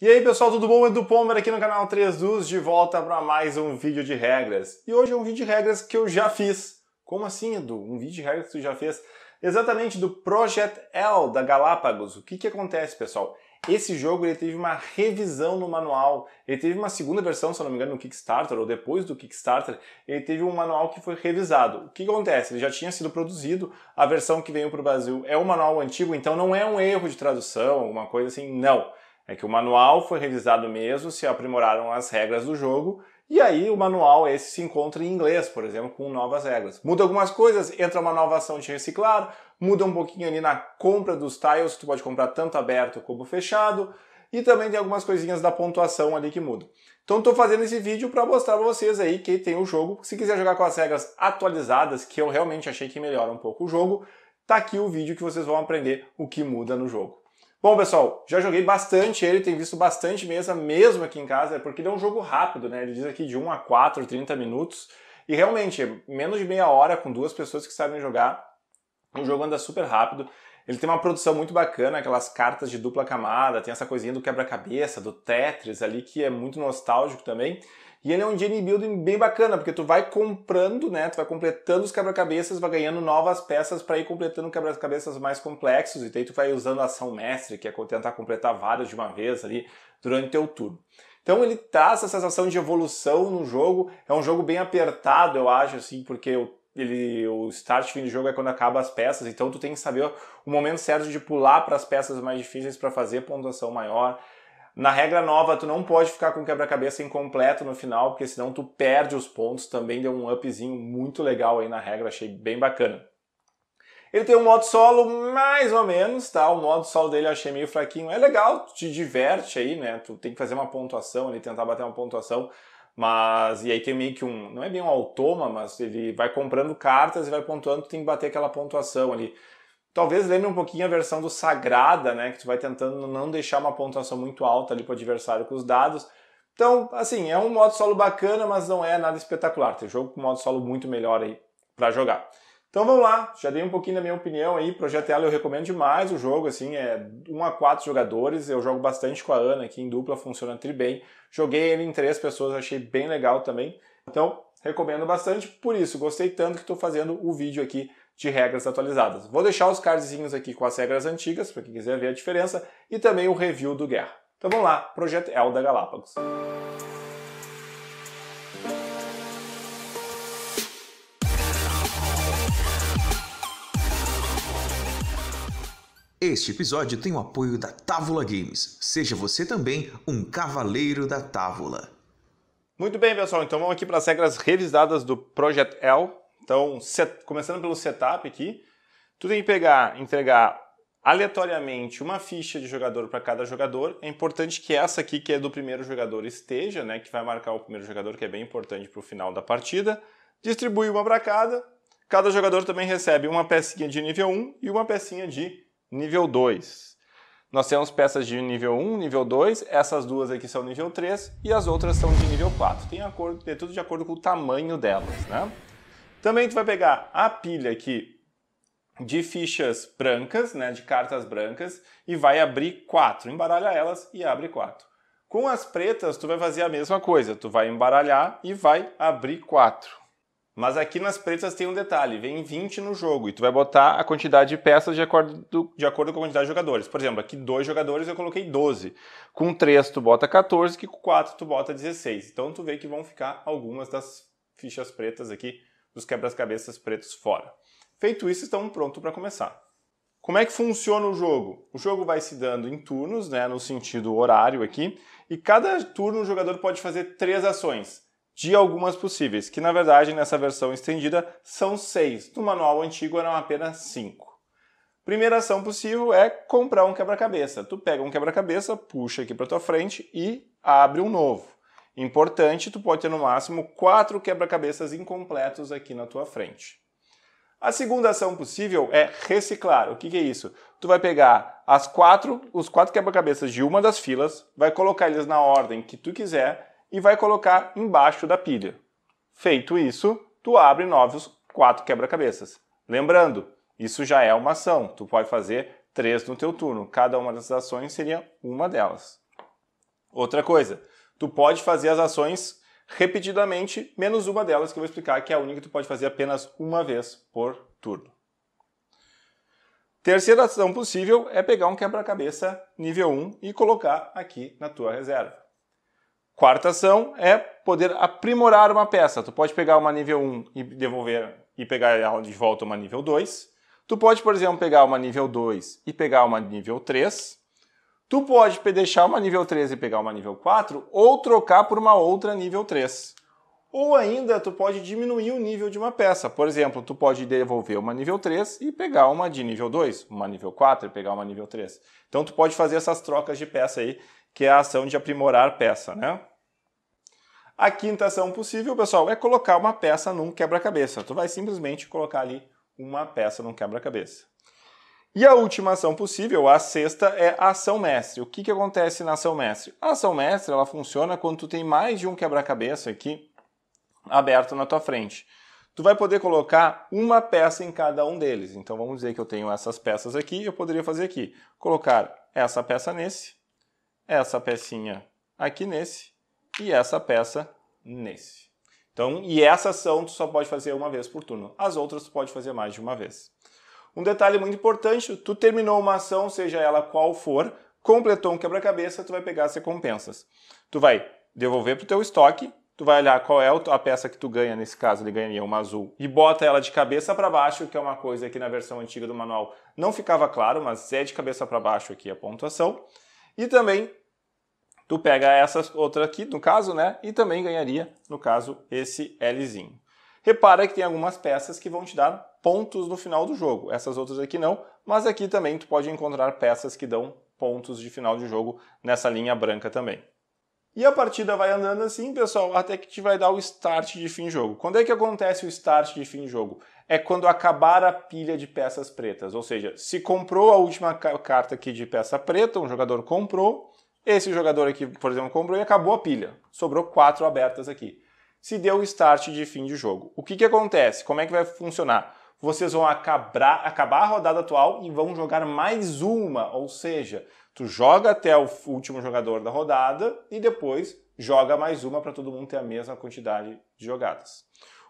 E aí pessoal, tudo bom? Edu Pomer aqui no canal 3 Dus, de volta para mais um vídeo de regras. E hoje é um vídeo de regras que eu já fiz. Como assim, Edu? Um vídeo de regras que tu já fez? Exatamente do Project L da Galápagos. O que que acontece, pessoal? Esse jogo ele teve uma revisão no manual, ele teve uma segunda versão, se eu não me engano, no Kickstarter, ou depois do Kickstarter, ele teve um manual que foi revisado. O que acontece? Ele já tinha sido produzido, a versão que veio para o Brasil é o manual antigo, então não é um erro de tradução, alguma coisa assim, não. É que o manual foi revisado mesmo, se aprimoraram as regras do jogo, e aí o manual esse se encontra em inglês, por exemplo, com novas regras. Muda algumas coisas, entra uma nova ação de reciclar, muda um pouquinho ali na compra dos tiles, tu pode comprar tanto aberto como fechado, e também tem algumas coisinhas da pontuação ali que mudam. Então estou fazendo esse vídeo para mostrar para vocês aí que tem o jogo. Se quiser jogar com as regras atualizadas, que eu realmente achei que melhora um pouco o jogo, tá aqui o vídeo que vocês vão aprender o que muda no jogo. Bom, pessoal, já joguei bastante ele, tenho visto bastante mesa mesmo aqui em casa, é porque ele é um jogo rápido, né? Ele diz aqui de 1 a 4, 30 minutos. E realmente, menos de meia hora com duas pessoas que sabem jogar, o jogo anda super rápido. Ele tem uma produção muito bacana, aquelas cartas de dupla camada, tem essa coisinha do quebra-cabeça, do Tetris ali, que é muito nostálgico também. E ele é um engine building bem bacana, porque tu vai comprando, né? Tu vai completando os quebra-cabeças, vai ganhando novas peças para ir completando quebra-cabeças mais complexos. E daí tu vai usando a ação mestre, que é tentar completar várias de uma vez ali durante teu turno. Então ele traz essa sensação de evolução no jogo. É um jogo bem apertado, eu acho, assim, porque o ele o start fim do jogo é quando acaba as peças, então tu tem que saber o momento certo de pular para as peças mais difíceis para fazer pontuação maior. Na regra nova, tu não pode ficar com quebra-cabeça incompleto no final, porque senão tu perde os pontos. Também deu um upzinho muito legal aí na regra, achei bem bacana. Ele tem um modo solo mais ou menos, tá? O modo solo dele eu achei meio fraquinho. É legal, te diverte aí, né? Tu tem que fazer uma pontuação ali, tentar bater uma pontuação mas, e aí tem meio que um, não é bem um automa, mas ele vai comprando cartas e vai pontuando, tem que bater aquela pontuação ali. Talvez lembre um pouquinho a versão do Sagrada, né, que tu vai tentando não deixar uma pontuação muito alta ali pro adversário com os dados. Então, assim, é um modo solo bacana, mas não é nada espetacular. Tem jogo com modo solo muito melhor aí para jogar. Então vamos lá, já dei um pouquinho da minha opinião aí. Projeto Ela eu recomendo demais o jogo, assim, é 1 a 4 jogadores. Eu jogo bastante com a Ana aqui em dupla, funciona tri bem. Joguei ele em três pessoas, achei bem legal também. Então, recomendo bastante, por isso, gostei tanto que estou fazendo o vídeo aqui de regras atualizadas. Vou deixar os cardzinhos aqui com as regras antigas, para quem quiser ver a diferença, e também o review do Guerra. Então vamos lá, Projeto El da Galápagos. Este episódio tem o apoio da Távola Games. Seja você também um cavaleiro da Távola. Muito bem, pessoal. Então vamos aqui para as regras revisadas do Project L. Então, set... começando pelo setup aqui, tu tem que pegar, entregar aleatoriamente uma ficha de jogador para cada jogador. É importante que essa aqui, que é do primeiro jogador, esteja, né, que vai marcar o primeiro jogador, que é bem importante para o final da partida. Distribui uma para cada. Cada jogador também recebe uma pecinha de nível 1 e uma pecinha de nível 2. Nós temos peças de nível 1, nível 2, essas duas aqui são nível 3 e as outras são de nível 4. Tem acordo, de é tudo de acordo com o tamanho delas, né? Também tu vai pegar a pilha aqui de fichas brancas, né, de cartas brancas, e vai abrir 4. Embaralha elas e abre 4. Com as pretas, tu vai fazer a mesma coisa. Tu vai embaralhar e vai abrir 4. Mas aqui nas pretas tem um detalhe, vem 20 no jogo e tu vai botar a quantidade de peças de acordo, de acordo com a quantidade de jogadores. Por exemplo, aqui dois jogadores eu coloquei 12. Com três tu bota 14, que com quatro tu bota 16. Então tu vê que vão ficar algumas das fichas pretas aqui, dos quebra-cabeças pretos fora. Feito isso, estamos prontos para começar. Como é que funciona o jogo? O jogo vai se dando em turnos, né, no sentido horário aqui, e cada turno o jogador pode fazer três ações de algumas possíveis, que na verdade nessa versão estendida são seis, no manual antigo eram apenas cinco. Primeira ação possível é comprar um quebra-cabeça. Tu pega um quebra-cabeça, puxa aqui para tua frente e abre um novo. Importante, tu pode ter no máximo quatro quebra-cabeças incompletos aqui na tua frente. A segunda ação possível é reciclar. O que, que é isso? Tu vai pegar as quatro, os quatro quebra-cabeças de uma das filas, vai colocar eles na ordem que tu quiser e vai colocar embaixo da pilha. Feito isso, tu abre novos quatro quebra-cabeças. Lembrando, isso já é uma ação. Tu pode fazer três no teu turno. Cada uma dessas ações seria uma delas. Outra coisa, tu pode fazer as ações repetidamente, menos uma delas que eu vou explicar, que é a única que tu pode fazer apenas uma vez por turno. Terceira ação possível é pegar um quebra-cabeça nível 1 e colocar aqui na tua reserva. Quarta ação é poder aprimorar uma peça. Tu pode pegar uma nível 1 e devolver e pegar ela de volta uma nível 2. Tu pode, por exemplo, pegar uma nível 2 e pegar uma nível 3. Tu pode deixar uma nível 3 e pegar uma nível 4 ou trocar por uma outra nível 3. Ou ainda tu pode diminuir o nível de uma peça. Por exemplo, tu pode devolver uma nível 3 e pegar uma de nível 2, uma nível 4 e pegar uma nível 3. Então tu pode fazer essas trocas de peça aí que é a ação de aprimorar peça, né? A quinta ação possível, pessoal, é colocar uma peça num quebra-cabeça. Tu vai simplesmente colocar ali uma peça num quebra-cabeça. E a última ação possível, a sexta, é a ação mestre. O que, que acontece na ação mestre? A ação mestre ela funciona quando tu tem mais de um quebra-cabeça aqui aberto na tua frente. Tu vai poder colocar uma peça em cada um deles. Então vamos dizer que eu tenho essas peças aqui, eu poderia fazer aqui, colocar essa peça nesse, essa pecinha aqui nesse e essa peça nesse. Então, e essa ação tu só pode fazer uma vez por turno. As outras tu pode fazer mais de uma vez. Um detalhe muito importante, tu terminou uma ação, seja ela qual for, completou um quebra-cabeça, tu vai pegar as recompensas. Tu vai devolver para o teu estoque, tu vai olhar qual é a peça que tu ganha, nesse caso ele ganharia uma azul, e bota ela de cabeça para baixo, que é uma coisa que na versão antiga do manual não ficava claro, mas é de cabeça para baixo aqui a pontuação. E também tu pega essa outra aqui, no caso, né? E também ganharia, no caso, esse Lzinho. Repara que tem algumas peças que vão te dar pontos no final do jogo. Essas outras aqui não, mas aqui também tu pode encontrar peças que dão pontos de final de jogo nessa linha branca também. E a partida vai andando assim, pessoal, até que te vai dar o start de fim jogo. Quando é que acontece o start de fim jogo? É quando acabar a pilha de peças pretas. Ou seja, se comprou a última carta aqui de peça preta, um jogador comprou, esse jogador aqui, por exemplo, comprou e acabou a pilha. Sobrou quatro abertas aqui. Se deu o start de fim de jogo. O que, que acontece? Como é que vai funcionar? vocês vão acabar, acabar a rodada atual e vão jogar mais uma, ou seja, tu joga até o último jogador da rodada e depois joga mais uma para todo mundo ter a mesma quantidade de jogadas.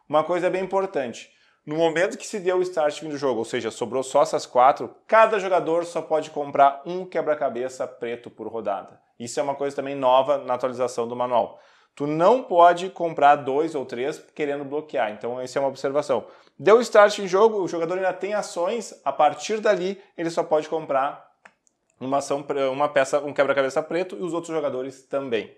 Uma coisa bem importante, no momento que se deu o start do jogo, ou seja, sobrou só essas quatro, cada jogador só pode comprar um quebra-cabeça preto por rodada. Isso é uma coisa também nova na atualização do manual. Tu não pode comprar dois ou três querendo bloquear. Então, essa é uma observação. Deu start em jogo, o jogador ainda tem ações, a partir dali ele só pode comprar uma ação, uma peça, um quebra-cabeça preto e os outros jogadores também.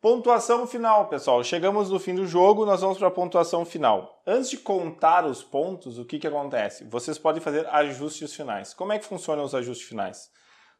Pontuação final, pessoal. Chegamos no fim do jogo, nós vamos para a pontuação final. Antes de contar os pontos, o que, que acontece? Vocês podem fazer ajustes finais. Como é que funcionam os ajustes finais?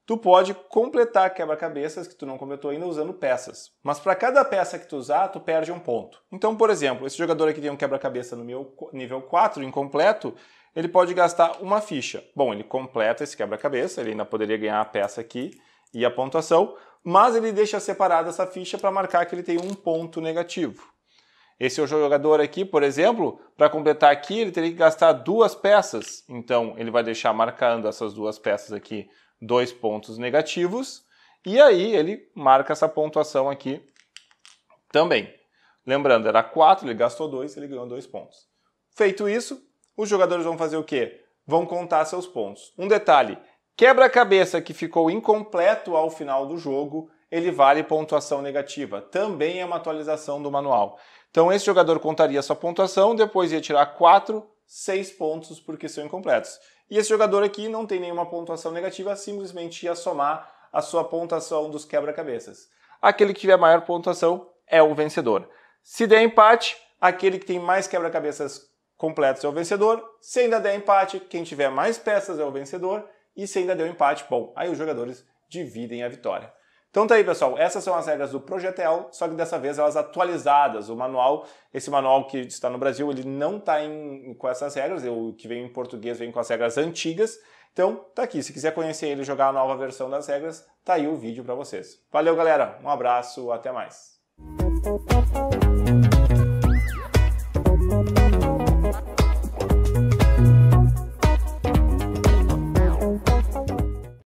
tu pode completar quebra-cabeças que tu não completou ainda usando peças. Mas para cada peça que tu usar, tu perde um ponto. Então, por exemplo, esse jogador aqui tem um quebra-cabeça no meu nível 4 incompleto, ele pode gastar uma ficha. Bom, ele completa esse quebra-cabeça, ele ainda poderia ganhar a peça aqui e a pontuação, mas ele deixa separada essa ficha para marcar que ele tem um ponto negativo. Esse é o jogador aqui, por exemplo, para completar aqui, ele teria que gastar duas peças. Então, ele vai deixar marcando essas duas peças aqui dois pontos negativos, e aí ele marca essa pontuação aqui também. Lembrando, era 4, ele gastou 2, ele ganhou 2 pontos. Feito isso, os jogadores vão fazer o quê? Vão contar seus pontos. Um detalhe, quebra-cabeça que ficou incompleto ao final do jogo, ele vale pontuação negativa. Também é uma atualização do manual. Então esse jogador contaria sua pontuação, depois ia tirar 4 seis pontos porque são incompletos. E esse jogador aqui não tem nenhuma pontuação negativa, simplesmente ia somar a sua pontuação dos quebra-cabeças. Aquele que tiver maior pontuação é o vencedor. Se der empate, aquele que tem mais quebra-cabeças completos é o vencedor. Se ainda der empate, quem tiver mais peças é o vencedor. E se ainda deu empate, bom, aí os jogadores dividem a vitória. Então tá aí, pessoal. Essas são as regras do Projetel, só que dessa vez elas atualizadas. O manual, esse manual que está no Brasil, ele não está com essas regras. O que vem em português vem com as regras antigas. Então tá aqui. Se quiser conhecer ele e jogar a nova versão das regras, tá aí o vídeo para vocês. Valeu, galera. Um abraço. Até mais.